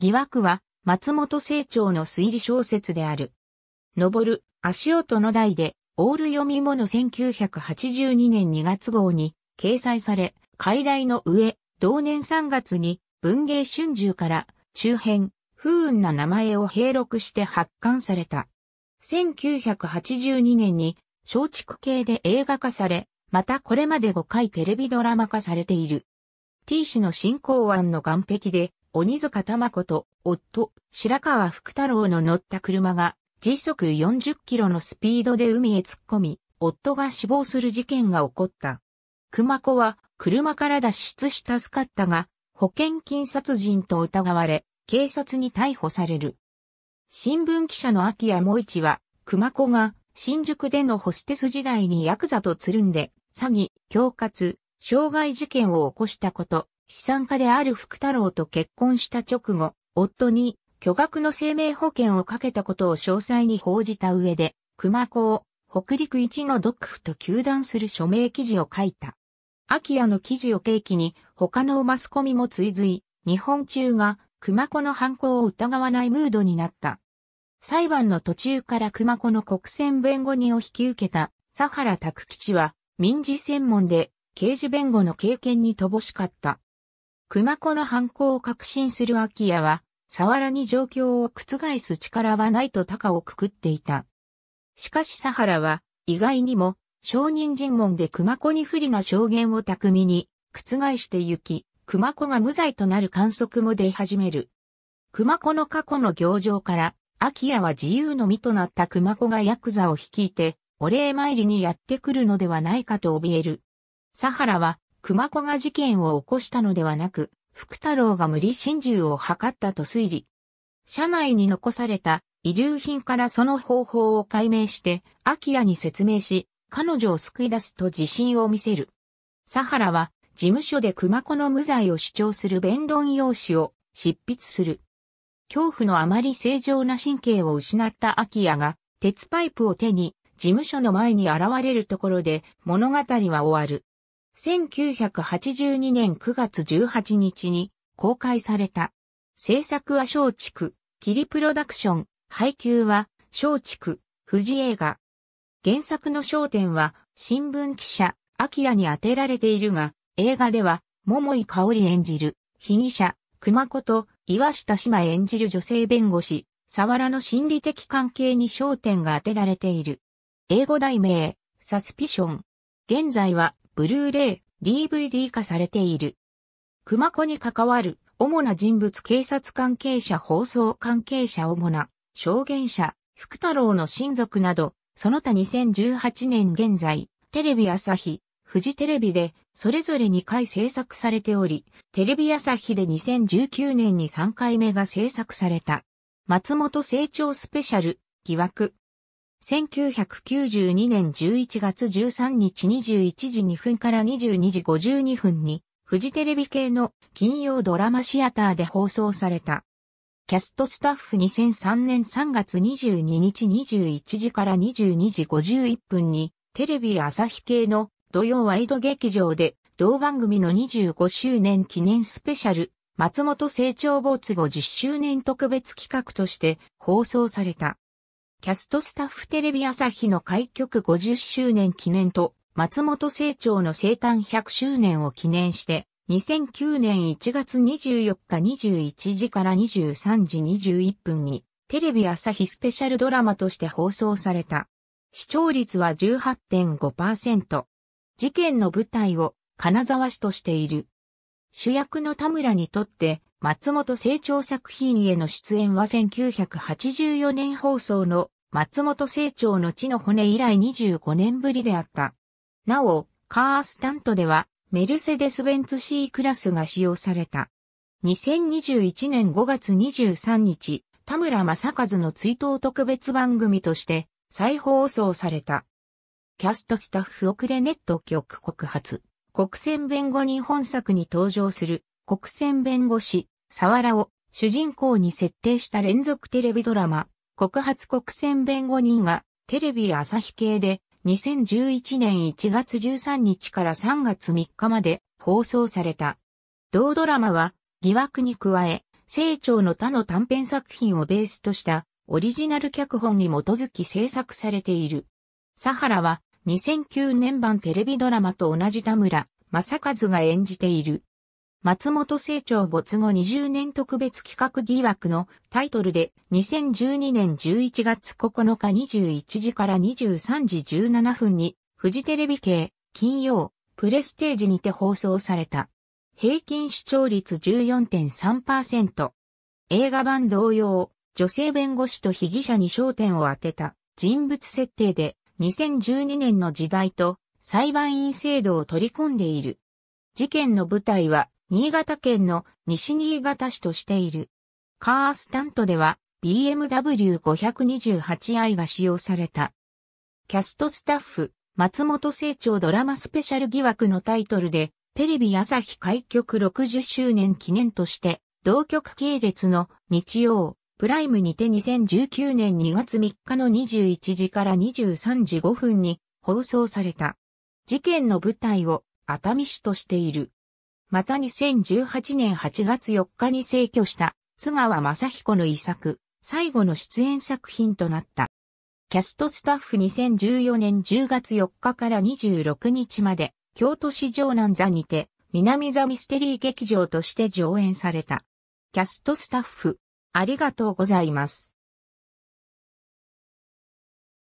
疑惑は松本清張の推理小説である。登る、足音の台で、オール読み物1982年2月号に掲載され、海題の上、同年3月に文芸春秋から中編、不運な名前を併録して発刊された。1982年に松竹系で映画化され、またこれまで5回テレビドラマ化されている。T 氏の進行案の岸壁で鬼塚玉子と夫、白川福太郎の乗った車が時速40キロのスピードで海へ突っ込み、夫が死亡する事件が起こった。熊子は車から脱出し助かったが、保険金殺人と疑われ、警察に逮捕される。新聞記者の秋谷萌一は、熊子が新宿でのホステス時代にヤクザとつるんで、詐欺、恐喝、傷害事件を起こしたこと、資産家である福太郎と結婚した直後、夫に巨額の生命保険をかけたことを詳細に報じた上で、熊子を北陸一の独府と求断する署名記事を書いた。秋谷の記事を契機に他のマスコミも追随、日本中が熊子の犯行を疑わないムードになった。裁判の途中から熊子の国選弁護人を引き受けた佐原拓吉は民事専門で刑事弁護の経験に乏しかった。熊子の犯行を確信する秋谷は、沢原に状況を覆す力はないと高をくくっていた。しかし佐原は、意外にも、証人尋問で熊子に不利な証言を巧みに、覆してゆき、熊子が無罪となる観測も出始める。熊子の過去の行状から、秋谷は自由の身となった熊子がヤクザを率いて、お礼参りにやってくるのではないかと怯える。佐原は、熊子が事件を起こしたのではなく、福太郎が無理心中を図ったと推理。車内に残された遺留品からその方法を解明して、秋谷に説明し、彼女を救い出すと自信を見せる。佐原は、事務所で熊子の無罪を主張する弁論用紙を執筆する。恐怖のあまり正常な神経を失った秋谷が、鉄パイプを手に、事務所の前に現れるところで、物語は終わる。1982年9月18日に公開された。制作は松竹、キリプロダクション、配給は松竹、富士映画。原作の焦点は新聞記者、秋谷に当てられているが、映画では桃井香織演じる被疑者、熊子と岩下島演じる女性弁護士、沢良の心理的関係に焦点が当てられている。英語題名、サスピション。現在はブルーレイ、DVD 化されている。熊子に関わる主な人物警察関係者放送関係者主な証言者、福太郎の親族など、その他2018年現在、テレビ朝日、フジテレビでそれぞれ2回制作されており、テレビ朝日で2019年に3回目が制作された。松本成長スペシャル、疑惑、1992年11月13日21時2分から22時52分に、フジテレビ系の金曜ドラマシアターで放送された。キャストスタッフ2003年3月22日21時から22時51分に、テレビ朝日系の土曜ワイド劇場で、同番組の25周年記念スペシャル、松本成長没後10周年特別企画として放送された。キャストスタッフテレビ朝日の開局50周年記念と、松本清張の生誕100周年を記念して、2009年1月24日21時から23時21分に、テレビ朝日スペシャルドラマとして放送された。視聴率は18.5%。事件の舞台を金沢市としている。主役の田村にとって松本清張作品への出演は1984年放送の松本清張の地の骨以来25年ぶりであった。なお、カースタントではメルセデス・ベンツ C クラスが使用された。2021年5月23日、田村正和の追悼特別番組として再放送された。キャストスタッフ遅れネット局告発。国選弁護人本作に登場する国選弁護士、サワラを主人公に設定した連続テレビドラマ、告発国選弁護人がテレビ朝日系で2011年1月13日から3月3日まで放送された。同ドラマは疑惑に加え、清長の他の短編作品をベースとしたオリジナル脚本に基づき制作されている。サハラは2009年版テレビドラマと同じ田村正和が演じている。松本清張没後20年特別企画疑惑のタイトルで2012年11月9日21時から23時17分にフジテレビ系金曜プレステージにて放送された。平均視聴率14.3%。映画版同様、女性弁護士と被疑者に焦点を当てた人物設定で2012年の時代と裁判員制度を取り込んでいる。事件の舞台は新潟県の西新潟市としている。カースタントでは BMW528i が使用された。キャストスタッフ、松本清張ドラマスペシャル疑惑のタイトルで、テレビ朝日開局60周年記念として、同局系列の日曜、プライムにて2019年2月3日の21時から23時5分に放送された。事件の舞台を熱海市としている。また2018年8月4日に逝去した津川正彦の遺作、最後の出演作品となった。キャストスタッフ2014年10月4日から26日まで、京都市城南座にて、南座ミステリー劇場として上演された。キャストスタッフ、ありがとうございます。